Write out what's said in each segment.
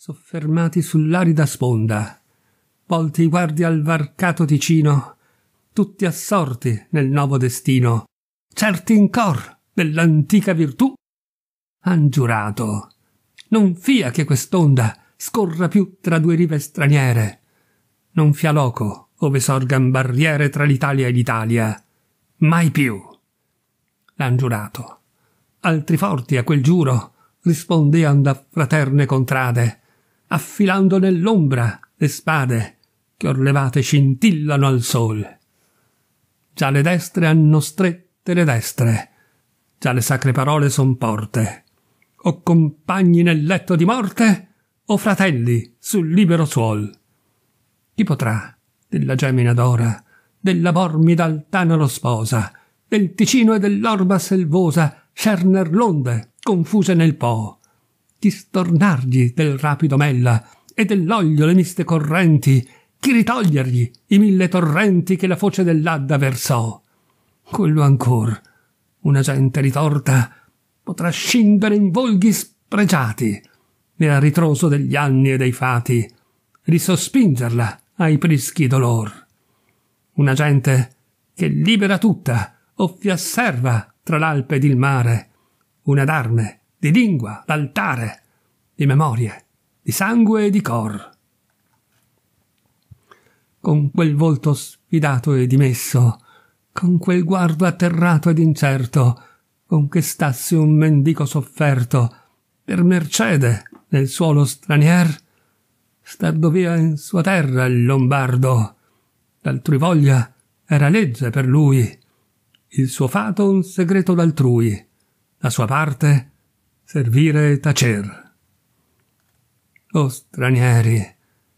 soffermati sull'arida sponda, volti i guardi al varcato Ticino, tutti assorti nel nuovo destino, certi in cor dell'antica virtù, han giurato non fia che quest'onda scorra più tra due rive straniere, non fia loco ove sorgan barriere tra l'Italia e l'Italia, mai più. L'han giurato. Altri forti a quel giuro rispondean da fraterne contrade, affilando nell'ombra le spade che orlevate scintillano al sol. Già le destre hanno strette le destre, già le sacre parole son porte. O compagni nel letto di morte, o fratelli sul libero suol. Chi potrà della gemina d'ora, della bormida lo sposa, del Ticino e dell'orba selvosa, scerner l'onde confuse nel po', stornargli del rapido mella e dell'olio le miste correnti chi ritogliergli i mille torrenti che la foce dell'adda versò quello ancor una gente ritorta potrà scindere in volghi spregiati né a ritroso degli anni e dei fati risospingerla ai prischi dolor una gente che libera tutta o fiasserva tra l'alpe ed il mare una d'arme di lingua, d'altare, di memorie, di sangue e di cor. Con quel volto sfidato e dimesso, con quel guardo atterrato ed incerto, con che stassi un mendico sofferto, per mercede nel suolo stranier, stando via in sua terra il lombardo, d'altrui voglia era legge per lui, il suo fato un segreto d'altrui, la sua parte servire e tacer. O stranieri,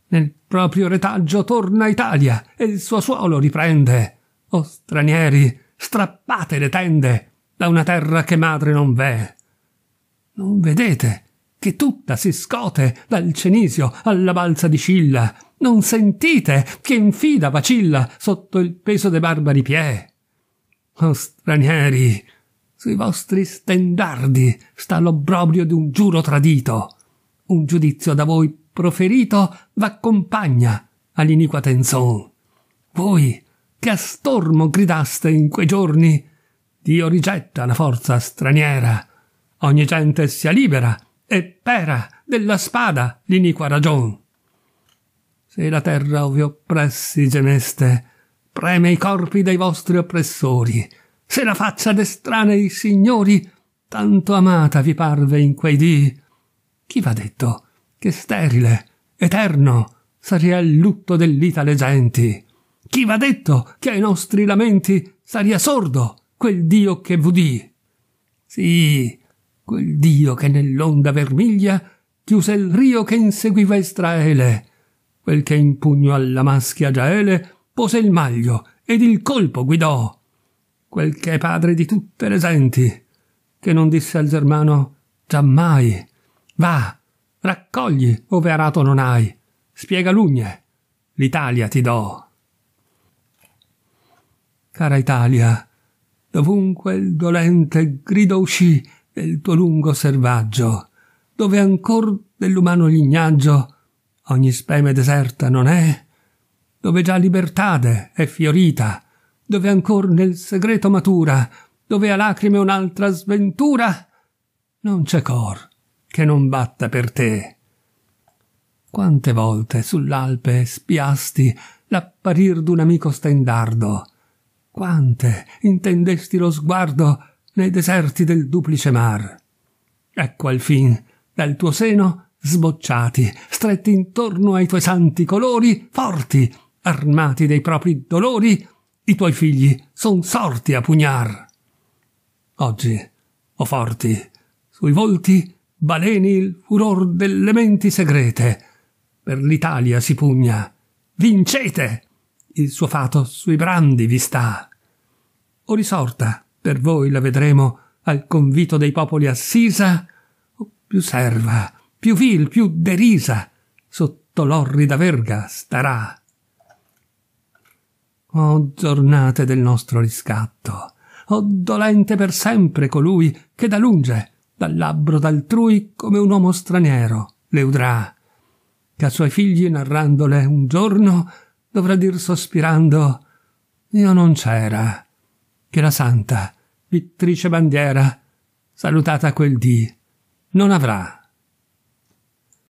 nel proprio retaggio torna Italia e il suo suolo riprende. O stranieri, strappate le tende da una terra che madre non v'è. Non vedete che tutta si scote dal Cenisio alla balza di Scilla? Non sentite che infida vacilla sotto il peso dei barbari piè? O stranieri, sui vostri stendardi sta l'obbrobrio di un giuro tradito. Un giudizio da voi proferito v'accompagna all'iniqua tenzon. Voi, che a stormo gridaste in quei giorni, Dio rigetta la forza straniera. Ogni gente sia libera e pera della spada l'iniqua ragion. Se la terra ove oppressi gemeste, preme i corpi dei vostri oppressori, se la faccia d'estranei signori tanto amata vi parve in quei dì. Chi v'ha detto che sterile, eterno, saria il lutto dell'Itale genti? Chi v'ha detto che ai nostri lamenti saria sordo quel Dio che v'udì? Sì, quel Dio che nell'onda vermiglia chiuse il rio che inseguiva Israele, quel che in pugno alla maschia Giaele pose il maglio ed il colpo guidò quel che è padre di tutte le genti, che non disse al germano giammai, va, raccogli ove arato non hai, spiega lugne, l'Italia ti do. Cara Italia, dovunque il dolente grido uscì del tuo lungo servaggio, dove ancor dell'umano lignaggio ogni speme deserta non è, dove già libertade è fiorita, dove ancor nel segreto matura, dove a lacrime un'altra sventura, non c'è cor che non batta per te. Quante volte sull'alpe spiasti l'apparir d'un amico stendardo, quante intendesti lo sguardo nei deserti del duplice mar. Ecco alfin dal tuo seno sbocciati, stretti intorno ai tuoi santi colori, forti, armati dei propri dolori, i tuoi figli son sorti a pugnar. Oggi, o forti, sui volti baleni il furor delle menti segrete. Per l'Italia si pugna. Vincete! Il suo fato sui brandi vi sta. O risorta, per voi la vedremo al convito dei popoli assisa, o più serva, più vil, più derisa, sotto l'orrida verga starà. Oh giornate del nostro riscatto! Oh dolente per sempre colui che da lunge, dal labbro d'altrui come un uomo straniero, le udrà, che a suoi figli narrandole un giorno dovrà dir sospirando «Io non c'era», che la santa, vittrice bandiera, salutata quel dì, non avrà.